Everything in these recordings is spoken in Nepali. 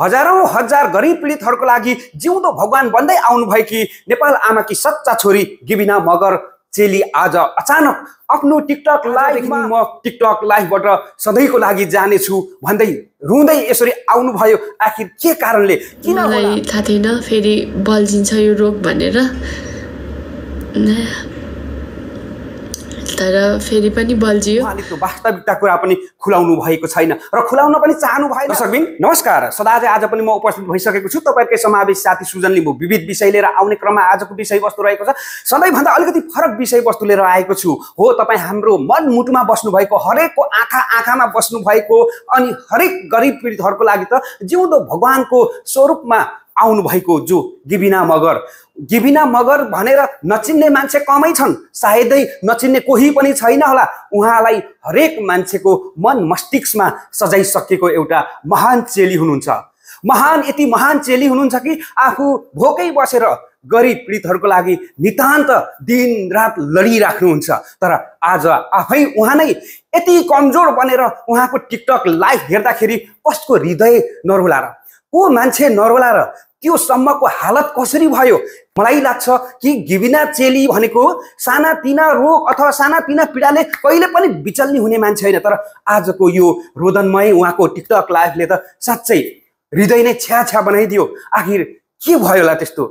हजारौँ हजार गरिब पीडितहरूको लागि जिउँदो भगवान् बन्दै कि नेपाल आमाकी सच्चा छोरी गिबिना मगर चेली आज अचानक आफ्नो टिकटक लाइभमा म टिकटक लाइभबाट सधैँको लागि जानेछु भन्दै रुँदै यसरी आउनुभयो आखिर के कारणले किन थाहा थिएन फेरि बल्झिन्छ यो रोग भनेर तर फेरि पनि बल्झियो वास्तविकता कुरा पनि खुलाउनु भएको छैन र खुलाउन पनि चाहनु भएन सकबिन नमस्कार सदा आज पनि म उपस्थित भइसकेको छु तपाईँकै समावेश साथी सुजन लिम्बू विविध विषय लिएर आउने क्रममा आजको विषयवस्तु रहेको छ सधैँभन्दा अलिकति फरक विषयवस्तु लिएर आएको छु हो तपाईँ हाम्रो मनमुटुमा बस्नुभएको हरेकको आँखा आँखामा बस्नुभएको अनि हरेक गरिब पीडितहरूको लागि त जिउँदो भगवान्को स्वरूपमा आउनुभएको जो गिबिना मगर गिबिना मगर भनेर नचिन्ने मान्छे कमै छन् सायदै नचिन्ने कोही पनि छैन होला उहाँलाई हरेक मान्छेको मन मस्तिष्कमा सजाइसकेको एउटा महान चेली हुनुहुन्छ महान यति महान चेली हुनुहुन्छ कि आफू भोकै बसेर गरिब पीडितहरूको लागि नितान्त दिन रात लडिराख्नुहुन्छ तर आज आफै उहाँ नै यति कमजोर बनेर उहाँको टिकटक लाइफ हेर्दाखेरि कसको हृदय नरुला र को मान्छे नरोला र त्योसम्मको हालत कसरी भयो मलाई लाग्छ कि घिबिना चेली भनेको सानातिना रोग अथवा सानातिना पीडाले कहिले पनि बिचल्ने हुने मान्छे होइन तर आजको यो रोदनमय उहाँको टिकटक लाइफले त साँच्चै हृदय नै छ्या छ्या बनाइदियो आखिर के भयो होला त्यस्तो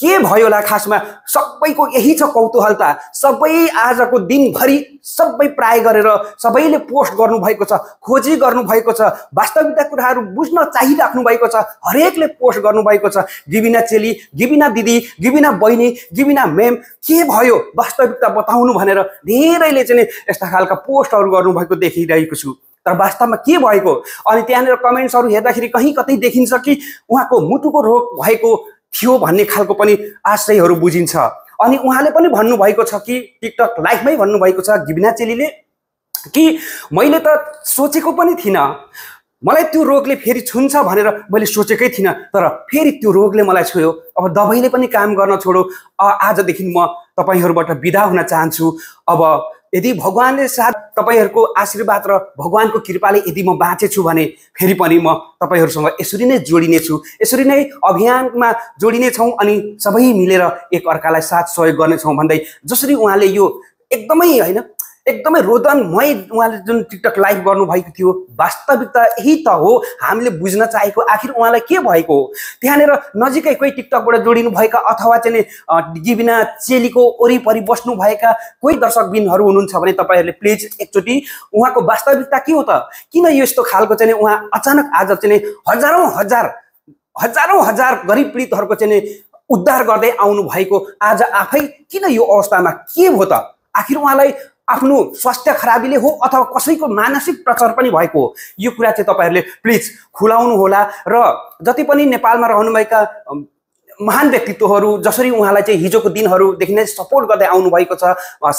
के भयो होला खासमा सबैको यही छ कौतूहलता सबै आजको दिनभरि सबै प्राय गरेर सबैले पोस्ट गर्नुभएको छ खोजी गर्नुभएको छ वास्तविकता कुराहरू बुझ्न चाहिराख्नु भएको छ हरेकले पोस्ट गर्नुभएको छ गिबिना चेली गिबिना दिदी गिबिना बहिनी गिबिना मेम के भयो वास्तविकता बताउनु भनेर धेरैले चाहिँ यस्ता खालका पोस्टहरू गर्नुभएको देखिरहेको छु तर वास्तवमा के भएको अनि त्यहाँनिर कमेन्ट्सहरू हेर्दाखेरि कहीँ कतै देखिन्छ कि उहाँको मुटुको रोग भएको थियो भन्ने खालको पनि आशयहरू बुझिन्छ अनि उहाँले पनि भन्नुभएको छ कि टिकटक लाइफमै भन्नुभएको छ गिबिना चेलीले कि मैले त सोचेको पनि थिइनँ मलाई त्यो रोगले फेरि छुन्छ भनेर मैले सोचेकै थिइनँ तर फेरि त्यो रोगले मलाई छोयो अब दबाईले पनि काम गर्न छोडो आजदेखि म तपाईँहरूबाट विदा हुन चाहन्छु अब यदि भगवान्ले साथ तपाईँहरूको आशीर्वाद र भगवान्को कृपाले यदि म बाँचेछु भने फेरि पनि म तपाईँहरूसँग यसरी नै जोडिनेछु यसरी नै अभियानमा जोडिनेछौँ अनि सबै मिलेर एक अर्कालाई साथ सहयोग गर्नेछौँ भन्दै जसरी उहाँले यो एकदमै होइन एकदमै रोदनमय उहाँले जुन टिकटक लाइभ गर्नुभएको थियो वास्तविकता यही त हो हामीले बुझ्न चाहेको आखिर उहाँलाई के भएको हो त्यहाँनिर नजिकै कोही टिकटकबाट जोडिनु भएका अथवा चाहिँ गिबिना चेलीको वरिपरि बस्नुभएका कोही दर्शकबिनहरू हुनुहुन्छ भने तपाईँहरूले प्लिज एकचोटि उहाँको वास्तविकता के हो त किन यस्तो खालको चाहिँ उहाँ अचानक आज चाहिँ हजारौँ हजार हजारौँ हजार गरिब पीडितहरूको चाहिँ उद्धार गर्दै आउनु भएको आज आफै किन यो अवस्थामा के हो त आखिर उहाँलाई आफ्नो स्वास्थ्य खराबीले हो अथवा कसैको मानसिक प्रचार पनि भएको हो यो कुरा चाहिँ तपाईँहरूले प्लिज खुलाउनु होला र जति पनि नेपालमा रहनुभएका महान व्यक्तित्वहरू जसरी उहाँलाई चाहिँ हिजोको दिनहरूदेखि नै सपोर्ट गर्दै आउनुभएको छ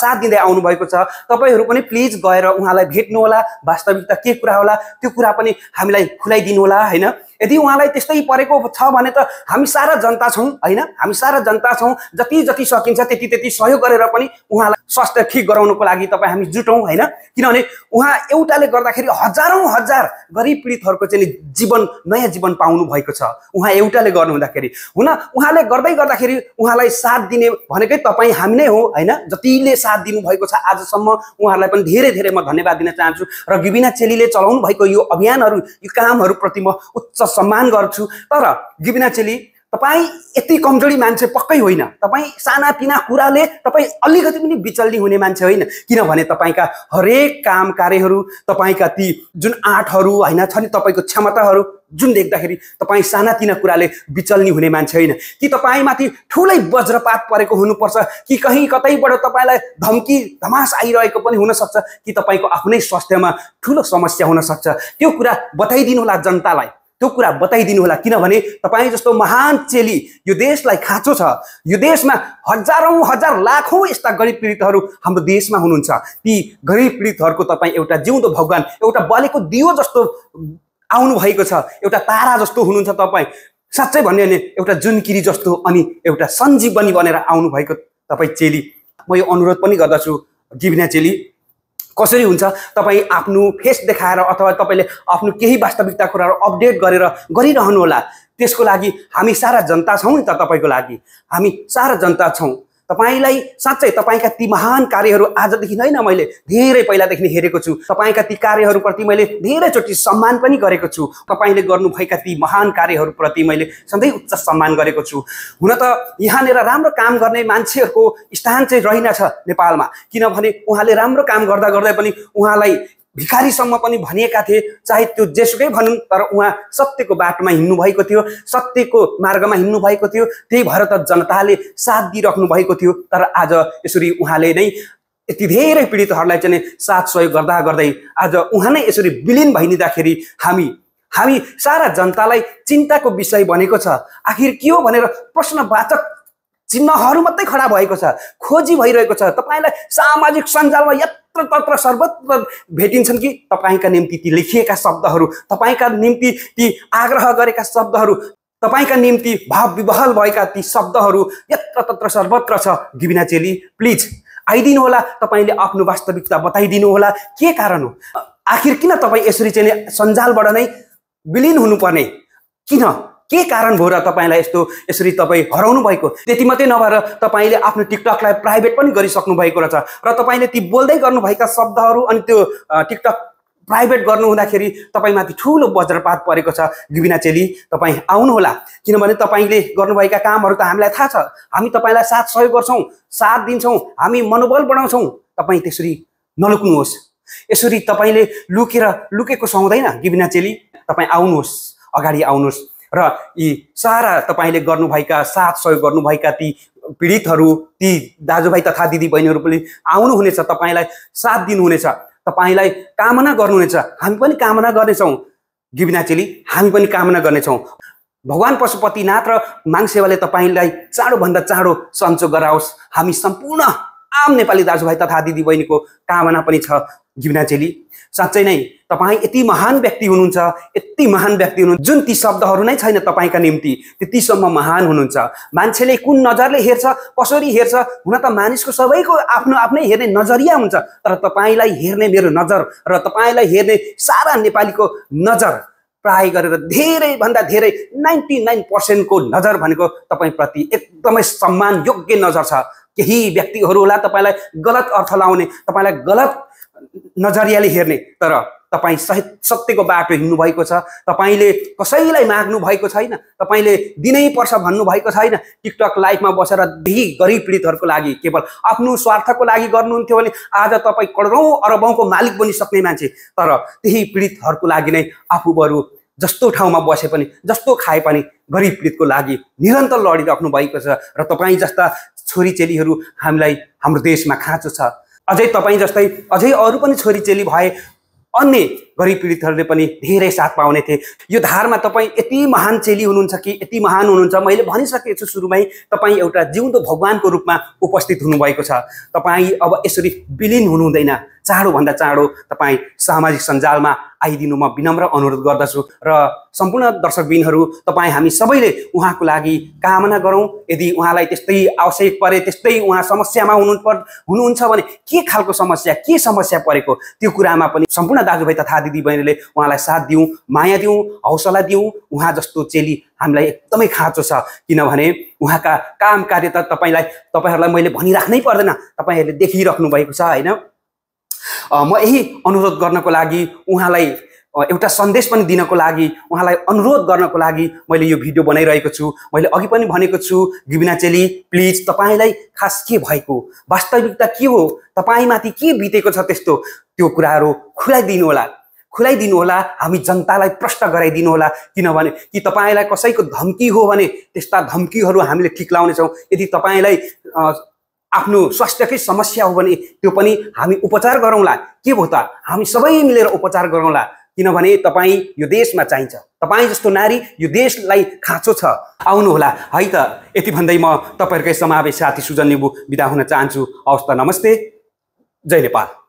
साथ दिँदै आउनुभएको छ तपाईँहरू पनि प्लिज गएर उहाँलाई भेट्नुहोला वास्तविकता के कुरा होला त्यो कुरा पनि हामीलाई खुलाइदिनु होला होइन यदि उहाँलाई त्यस्तै परेको छ भने त हामी सारा जनता छौँ होइन हामी सारा जनता छौँ जति जति सकिन्छ त्यति त्यति सहयोग गरेर पनि उहाँलाई स्वास्थ्य ठिक गराउनको लागि तपाईँ हामी जुटौँ होइन किनभने उहाँ एउटाले गर्दाखेरि हजारौँ हजार गरिब पीडितहरूको चाहिँ जीवन नयाँ जीवन पाउनु भएको छ उहाँ एउटाले गर्नु हुँदाखेरि हुन उहाँले गर्दै गर्दाखेरि उहाँलाई साथ दिने भनेकै तपाईँ हामी नै हो होइन जतिले साथ दिनुभएको छ आजसम्म उहाँहरूलाई पनि धेरै धेरै म धन्यवाद दिन चाहन्छु र गिबिना चेलीले चलाउनु भएको यो अभियानहरू यो कामहरूप्रति म उच्च सम्मान गर्छु तर गिबिना चेली तपाईँ यति कमजोरी मान्छे पक्कै होइन तपाईँ सानातिना कुराले तपाईँ अलिकति पनि बिचल्नी हुने मान्छे होइन किनभने तपाईँका हरेक काम कार्यहरू तपाईँका ती जुन आँटहरू होइन छ नि तपाईँको क्षमताहरू जुन देख्दाखेरि तपाईँ सानातिना कुराले विचल्नी हुने मान्छे होइन कि तपाईँमाथि ठुलै वज्रपात परेको हुनुपर्छ कि कहीँ कतैबाट तपाईँलाई धम्की धमास आइरहेको पनि हुनसक्छ कि तपाईँको आफ्नै स्वास्थ्यमा ठुलो समस्या हुनसक्छ त्यो कुरा बताइदिनु होला जनतालाई त्यो कुरा बताइदिनु होला किनभने तपाईँ जस्तो महान चेली यो देशलाई खाँचो छ यो देशमा हजारौँ हजार लाखौँ यस्ता गरिब पीडितहरू हाम्रो देशमा हुनुहुन्छ ती गरिब पीडितहरूको तपाईँ एउटा जिउँदो भगवान् एउटा बलेको दियो जस्तो आउनु भएको छ एउटा तारा जस्तो हुनुहुन्छ तपाईँ साँच्चै भन्यो भने एउटा जुनकिरी जस्तो अनि एउटा सञ्जीवनी बनेर आउनुभएको तपाईँ चेली म यो अनुरोध पनि गर्दछु गिभिना चेली कसरी हुन्छ तपाईँ आफ्नो फेस देखाएर अथवा तपाईँले आफ्नो केही वास्तविकता कुराहरू अपडेट गरेर गरिरहनुहोला त्यसको लागि हामी सारा जनता छौँ नि त तपाईँको लागि हामी सारा जनता छौँ तपाईँलाई साँच्चै तपाईँका ती महान कार्यहरू आजदेखि होइन मैले धेरै पहिलादेखि हेरेको छु तपाईँका ती कार्यहरूप्रति मैले धेरैचोटि सम्मान पनि गरेको छु तपाईँले गर्नुभएका ती महान कार्यहरूप्रति मैले सधैँ उच्च सम्मान गरेको छु हुन त यहाँनिर राम्रो काम गर्ने मान्छेहरूको स्थान चाहिँ रहेनछ नेपालमा किनभने उहाँले राम्रो काम गर्दा गर्दै पनि उहाँलाई भिखारीसम्म पनि भनिएका थिए चाहे त्यो जेसुकै भनौँ तर उहाँ सत्यको बाटोमा हिँड्नु भएको थियो सत्यको मार्गमा हिँड्नु भएको थियो त्यही भएर त जनताले साथ दिइराख्नु भएको थियो तर आज यसरी उहाँले नै यति धेरै पीडितहरूलाई चाहिँ साथ सहयोग गर्दा गर्दै आज उहाँ नै यसरी विलिन भइदिँदाखेरि हामी हामी सारा जनतालाई चिन्ताको विषय बनेको छ आखिर के हो भनेर प्रश्नवाचक चिन्हहरू मात्रै खडा भएको छ खोजी भइरहेको छ तपाईँलाई सामाजिक सञ्जालमा यत्र तत्र सर्वत्र भेटिन्छन् कि तपाईँका निम्ति ती लेखिएका शब्दहरू तपाईँका निम्ति ती आग्रह गरेका शब्दहरू तपाईँका निम्ति भाव विवहल भएका ती शब्दहरू यत्र तत्र सर्वत्र छ दिबिना चेली प्लिज आइदिनु होला तपाईँले आफ्नो वास्तविकता बताइदिनु होला के कारण हो आखिर किन तपाईँ यसरी चाहिँ सञ्जालबाट नै विलिन हुनुपर्ने किन के कारण भयो र तपाईँलाई यस्तो यसरी तपाईँ हराउनु भएको त्यति मात्रै नभएर तपाईँले आफ्नो टिकटकलाई प्राइभेट पनि गरिसक्नु भएको रहेछ र तपाईँले ती बोल्दै गर्नुभएका शब्दहरू अनि त्यो टिकटक प्राइभेट गर्नु हुँदाखेरि तपाईँमाथि ठुलो वज्रपात परेको छ गिबिना चेली तपाईँ आउनुहोला किनभने तपाईँले गर्नुभएका कामहरू त हामीलाई थाहा छ हामी तपाईँलाई साथ सहयोग गर्छौँ साथ दिन्छौँ हामी मनोबल बढाउँछौँ तपाईँ त्यसरी नलुक्नुहोस् यसरी तपाईँले लुकेर लुकेको सुहाउँदैन गिबिना चेली तपाईँ आउनुहोस् अगाडि आउनुहोस् र यी सारा तपाईँले गर्नुभएका साथ सहयोग गर्नुभएका ती पीडितहरू ती दाजुभाइ तथा दिदीबहिनीहरू पनि आउनुहुनेछ तपाईँलाई साथ दिनुहुनेछ तपाईँलाई कामना गर्नुहुनेछ हामी पनि कामना गर्नेछौँ गिबिना चेली हामी पनि कामना गर्नेछौँ भगवान् पशुपतिनाथ र माङसेवाले तपाईँलाई चाँडोभन्दा चाँडो सञ्चो गराओस् हामी सम्पूर्ण आम नेपाली दाजुभाइ तथा दिदीबहिनीको कामना पनि छ चेली साँच्चै नै तपाईँ यति महान व्यक्ति हुनुहुन्छ यति महान व्यक्ति हुनुहुन्छ जुन ती शब्दहरू नै छैन तपाईँका निम्ति त्यतिसम्म महान हुनुहुन्छ मान्छेले कुन नजरले हेर्छ कसरी हेर्छ हुन त मानिसको सबैको आफ्नो आफ्नै हेर्ने नजरिया हुन्छ तर तपाईँलाई हेर्ने मेरो नजर र तपाईँलाई हेर्ने सारा नेपालीको नजर प्राय गरेर धेरैभन्दा धेरै नाइन्टी नाइन पर्सेन्टको नजर भनेको तपाईँप्रति एकदमै सम्मान योग्य नजर छ केही व्यक्तिहरू होला तपाईँलाई गलत अर्थ लाउने तपाईँलाई गलत नजरियाले हेर्ने तर तपाईँ सहित सत्यको बाटो हिँड्नु भएको छ तपाईँले कसैलाई माग्नु भएको छैन तपाईँले दिनैपर्छ भन्नुभएको छैन टिकटक लाइफमा बसेर धेरै गरिब पीडितहरूको लागि केवल आफ्नो स्वार्थको लागि गर्नुहुन्थ्यो भने आज तपाईँ करोडौँ अरबौँको मालिक बनिसक्ने मान्छे तर त्यही पीडितहरूको लागि नै आफू बरु जस्तो ठाउँमा बसे पनि जस्तो खाए पनि गरिब पीडितको लागि निरन्तर लडिराख्नु भएको छ र तपाईँ जस्ता छोरी छोरीचेलीहरू हामीलाई हाम्रो देशमा खाँचो छ अझै तपाईँ जस्तै अझै अरू पनि छोरी चेली भए अन्य गरिब पीडितहरूले पनि धेरै साथ पाउने थिए यो धारमा तपाईँ यति महान चेली हुनुहुन्छ कि यति महान हुनुहुन्छ मैले भनिसकेको छु सुरुमै तपाईँ एउटा जिउँदो भगवान्को रूपमा उपस्थित हुनुभएको छ तपाईँ अब यसरी विलिन हुनुहुँदैन चाँडोभन्दा चाँडो तपाईँ सामाजिक सञ्जालमा आइदिनु म विनम्र अनुरोध गर्दछु र सम्पूर्ण दर्शकबिनहरू तपाईँ हामी सबैले उहाँको लागि कामना गरौँ यदि उहाँलाई त्यस्तै आवश्यक परे त्यस्तै उहाँ समस्यामा हुनु पर हुनुहुन्छ भने के खालको समस्या के समस्या परेको त्यो कुरामा पनि सम्पूर्ण दाजुभाइ तथा दिदीबहिनीले उहाँलाई साथ दिउँ माया दिउँ हौसला दिउँ उहाँ जस्तो चेली हामीलाई एकदमै खाँचो छ किनभने उहाँका काम कार्य त तपाईँलाई तपाईँहरूलाई मैले भनिराख्नै पर्दैन तपाईँहरूले देखिराख्नु भएको छ होइन म यही अनुरोध गर्नको लागि उहाँलाई एउटा सन्देश पनि दिनको लागि उहाँलाई अनुरोध गर्नको लागि मैले यो भिडियो बनाइरहेको छु मैले अघि पनि भनेको छु गिबिना चेली प्लिज तपाईँलाई खास के भएको वास्तविकता के हो तपाईँमाथि के बितेको छ त्यस्तो त्यो कुराहरू खुलाइदिनु होला खुलाइदिनु होला हामी जनतालाई प्रश्न गराइदिनु होला किनभने कि तपाईँलाई कसैको धम्की हो भने त्यस्ता धम्कीहरू हामीले ठिक लाउनेछौँ यदि तपाईँलाई आफ्नो स्वास्थ्यकै समस्या हो भने त्यो पनि हामी उपचार गरौँला के भयो त हामी सबै मिलेर उपचार गरौँला किनभने तपाईँ यो देशमा चाहिन्छ तपाईँ जस्तो नारी यो देशलाई खाँचो छ आउनुहोला है त यति भन्दै म तपाईँहरूकै समावेश साथी सुजन लिम्बू बिदा हुन चाहन्छु हवस् त नमस्ते जय नेपाल